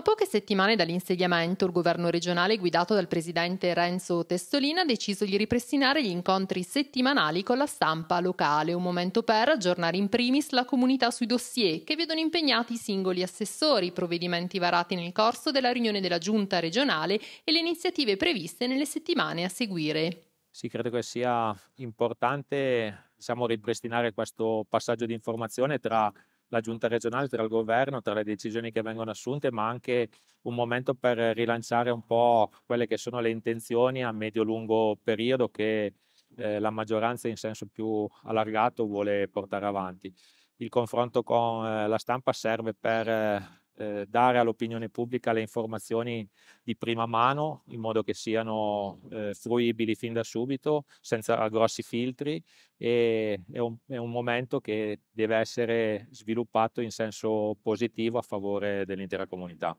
A poche settimane dall'insediamento, il governo regionale guidato dal presidente Renzo Testolina ha deciso di ripristinare gli incontri settimanali con la stampa locale, un momento per aggiornare in primis la comunità sui dossier che vedono impegnati i singoli assessori, i provvedimenti varati nel corso della riunione della giunta regionale e le iniziative previste nelle settimane a seguire. Sì, credo che sia importante diciamo, ripristinare questo passaggio di informazione tra la giunta regionale, tra il governo, tra le decisioni che vengono assunte, ma anche un momento per rilanciare un po' quelle che sono le intenzioni a medio-lungo periodo che eh, la maggioranza in senso più allargato vuole portare avanti. Il confronto con eh, la stampa serve per eh, eh, dare all'opinione pubblica le informazioni di prima mano in modo che siano eh, fruibili fin da subito, senza grossi filtri e è un, è un momento che deve essere sviluppato in senso positivo a favore dell'intera comunità.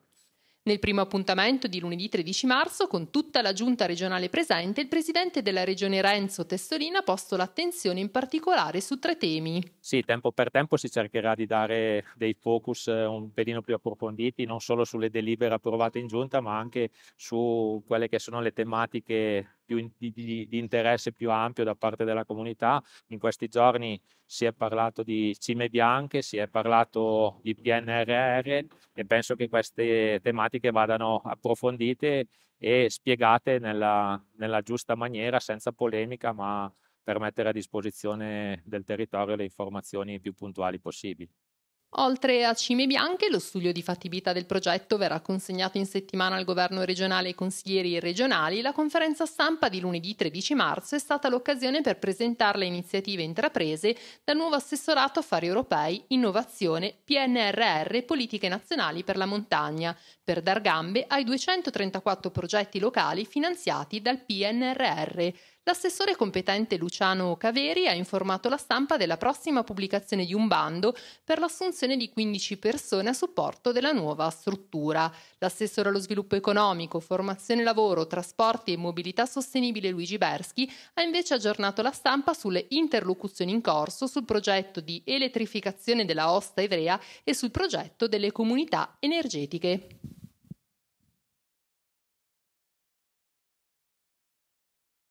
Nel primo appuntamento di lunedì 13 marzo, con tutta la giunta regionale presente, il presidente della regione Renzo Testolina ha posto l'attenzione in particolare su tre temi. Sì, tempo per tempo si cercherà di dare dei focus eh, un pelino più approfonditi, non solo sulle delibere approvate in giunta, ma anche su quelle che sono le tematiche più di, di, di, interesse più ampio da parte della comunità. In questi giorni si è parlato di cime bianche, si è parlato di PNRR e penso che queste tematiche vadano approfondite e spiegate nella, nella giusta maniera, senza polemica, ma per mettere a disposizione del territorio le informazioni più puntuali possibili. Oltre a cime bianche, lo studio di fattibilità del progetto verrà consegnato in settimana al governo regionale e ai consiglieri regionali. La conferenza stampa di lunedì 13 marzo è stata l'occasione per presentare le iniziative intraprese dal nuovo assessorato affari europei, innovazione, PNRR, e politiche nazionali per la montagna, per dar gambe ai 234 progetti locali finanziati dal PNRR. L'assessore competente Luciano Caveri ha informato la stampa della prossima pubblicazione di un bando per l'assunzione di 15 persone a supporto della nuova struttura. L'assessore allo sviluppo economico, formazione lavoro, trasporti e mobilità sostenibile Luigi Berschi ha invece aggiornato la stampa sulle interlocuzioni in corso sul progetto di elettrificazione della Osta Evrea e sul progetto delle comunità energetiche.